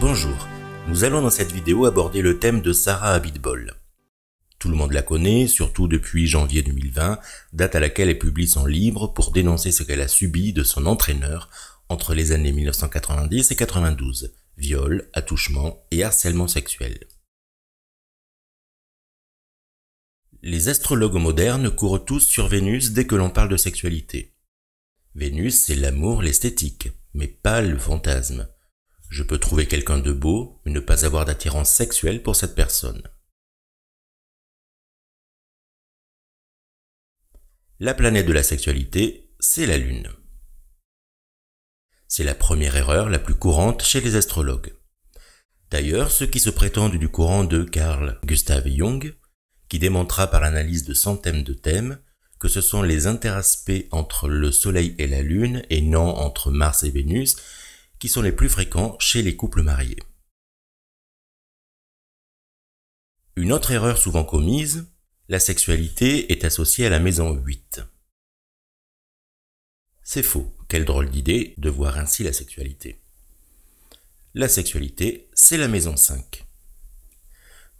Bonjour, nous allons dans cette vidéo aborder le thème de Sarah Abitbol. Tout le monde la connaît, surtout depuis janvier 2020, date à laquelle elle publie son livre pour dénoncer ce qu'elle a subi de son entraîneur entre les années 1990 et 92, viol, attouchement et harcèlement sexuel. Les astrologues modernes courent tous sur Vénus dès que l'on parle de sexualité. Vénus, c'est l'amour, l'esthétique, mais pas le fantasme. Je peux trouver quelqu'un de beau, mais ne pas avoir d'attirance sexuelle pour cette personne. La planète de la sexualité, c'est la Lune. C'est la première erreur la plus courante chez les astrologues. D'ailleurs, ceux qui se prétendent du courant de Carl Gustav Jung, qui démontra par l'analyse de centaines de thèmes que ce sont les interaspects entre le Soleil et la Lune et non entre Mars et Vénus qui sont les plus fréquents chez les couples mariés. Une autre erreur souvent commise, la sexualité est associée à la maison 8. C'est faux, quelle drôle d'idée de voir ainsi la sexualité. La sexualité, c'est la maison 5.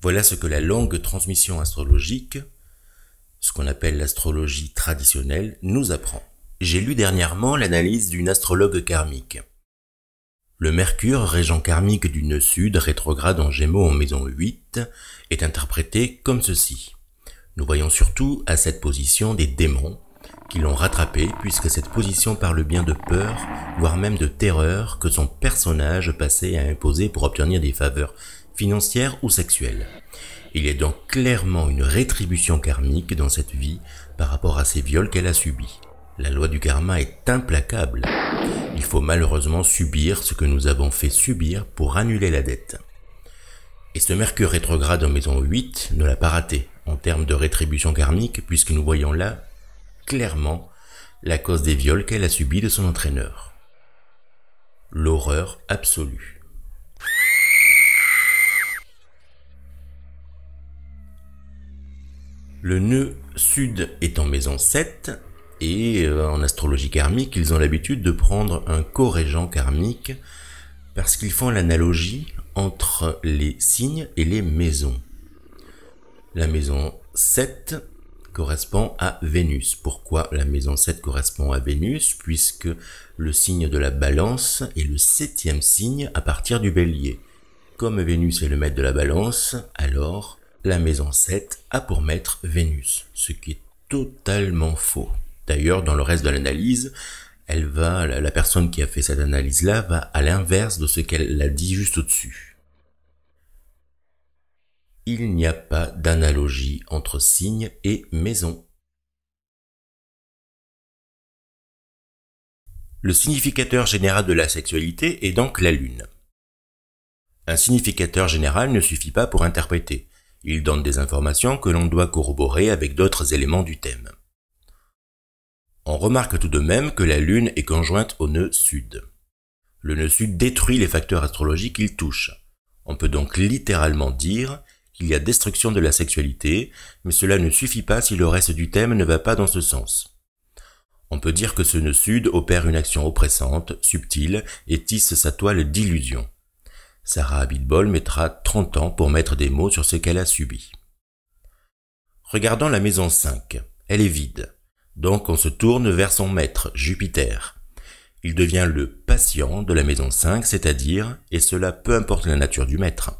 Voilà ce que la longue transmission astrologique, ce qu'on appelle l'astrologie traditionnelle, nous apprend. J'ai lu dernièrement l'analyse d'une astrologue karmique. Le Mercure, régent karmique du nœud sud, rétrograde en Gémeaux en maison 8, est interprété comme ceci. Nous voyons surtout à cette position des démons qui l'ont rattrapé puisque cette position parle bien de peur, voire même de terreur que son personnage passé à imposer pour obtenir des faveurs financières ou sexuelles. Il est donc clairement une rétribution karmique dans cette vie par rapport à ces viols qu'elle a subis. La loi du karma est implacable. Il faut malheureusement subir ce que nous avons fait subir pour annuler la dette. Et ce Mercure rétrograde en maison 8 ne l'a pas raté en termes de rétribution karmique puisque nous voyons là clairement la cause des viols qu'elle a subis de son entraîneur. L'horreur absolue. Le nœud sud est en maison 7 et euh, en astrologie karmique, ils ont l'habitude de prendre un corrégent karmique parce qu'ils font l'analogie entre les signes et les maisons. La maison 7 correspond à Vénus. Pourquoi la maison 7 correspond à Vénus Puisque le signe de la balance est le septième signe à partir du bélier. Comme Vénus est le maître de la balance, alors la maison 7 a pour maître Vénus, ce qui est totalement faux. D'ailleurs, dans le reste de l'analyse, elle va, la personne qui a fait cette analyse-là va à l'inverse de ce qu'elle a dit juste au-dessus. Il n'y a pas d'analogie entre signe et maison. Le significateur général de la sexualité est donc la lune. Un significateur général ne suffit pas pour interpréter. Il donne des informations que l'on doit corroborer avec d'autres éléments du thème. On remarque tout de même que la Lune est conjointe au nœud sud. Le nœud sud détruit les facteurs astrologiques qu'il touche. On peut donc littéralement dire qu'il y a destruction de la sexualité, mais cela ne suffit pas si le reste du thème ne va pas dans ce sens. On peut dire que ce nœud sud opère une action oppressante, subtile, et tisse sa toile d'illusion. Sarah Abitbol mettra 30 ans pour mettre des mots sur ce qu'elle a subi. Regardons la maison 5. Elle est vide. Donc on se tourne vers son maître, Jupiter. Il devient le patient de la maison 5, c'est-à-dire, et cela peu importe la nature du maître,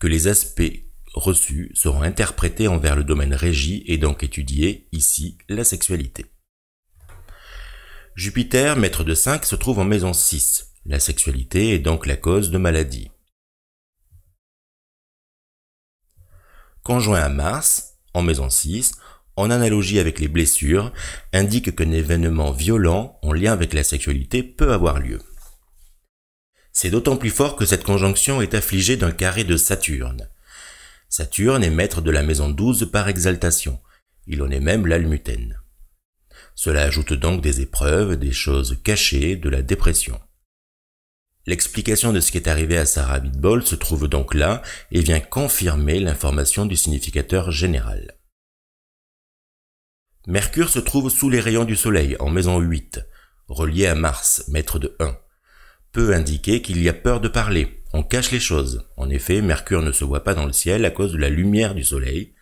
que les aspects reçus seront interprétés envers le domaine régi et donc étudiés, ici, la sexualité. Jupiter, maître de 5, se trouve en maison 6. La sexualité est donc la cause de maladie. Conjoint à Mars, en maison 6, en analogie avec les blessures, indique qu'un événement violent en lien avec la sexualité peut avoir lieu. C'est d'autant plus fort que cette conjonction est affligée d'un carré de Saturne. Saturne est maître de la maison 12 par exaltation. Il en est même l'almutène. Cela ajoute donc des épreuves, des choses cachées, de la dépression. L'explication de ce qui est arrivé à Sarah Bitbol se trouve donc là et vient confirmer l'information du significateur général. Mercure se trouve sous les rayons du Soleil, en maison 8, relié à Mars, maître de 1. Peut indiquer qu'il y a peur de parler, on cache les choses. En effet, Mercure ne se voit pas dans le ciel à cause de la lumière du Soleil,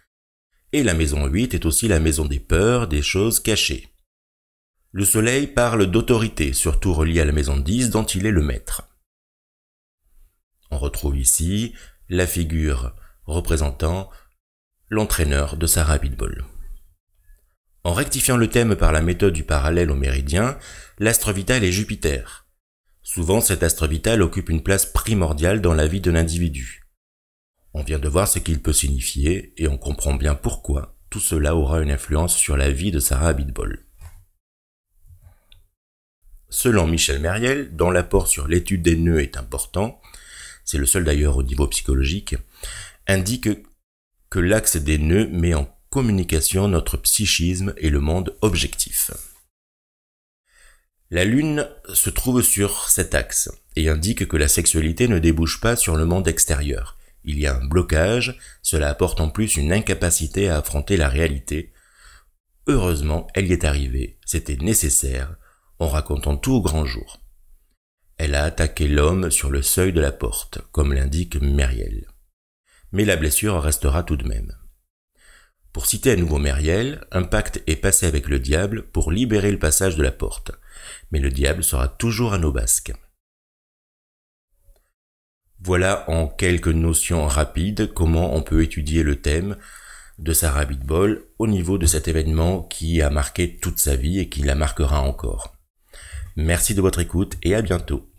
et la maison 8 est aussi la maison des peurs, des choses cachées. Le Soleil parle d'autorité, surtout relié à la maison 10 dont il est le maître. On retrouve ici la figure représentant l'entraîneur de Sarah ball. En rectifiant le thème par la méthode du parallèle au méridien, l'astre vital est Jupiter. Souvent cet astre vital occupe une place primordiale dans la vie de l'individu. On vient de voir ce qu'il peut signifier et on comprend bien pourquoi tout cela aura une influence sur la vie de Sarah Abitbol. Selon Michel Meriel, dont l'apport sur l'étude des nœuds est important, c'est le seul d'ailleurs au niveau psychologique, indique que l'axe des nœuds met en communication, notre psychisme et le monde objectif. La Lune se trouve sur cet axe et indique que la sexualité ne débouche pas sur le monde extérieur. Il y a un blocage, cela apporte en plus une incapacité à affronter la réalité. Heureusement, elle y est arrivée, c'était nécessaire, en racontant tout au grand jour. Elle a attaqué l'homme sur le seuil de la porte, comme l'indique Mériel. Mais la blessure restera tout de même. Pour citer à nouveau Mériel, un pacte est passé avec le diable pour libérer le passage de la porte, mais le diable sera toujours à nos basques. Voilà en quelques notions rapides comment on peut étudier le thème de Sarah Bitbol au niveau de cet événement qui a marqué toute sa vie et qui la marquera encore. Merci de votre écoute et à bientôt.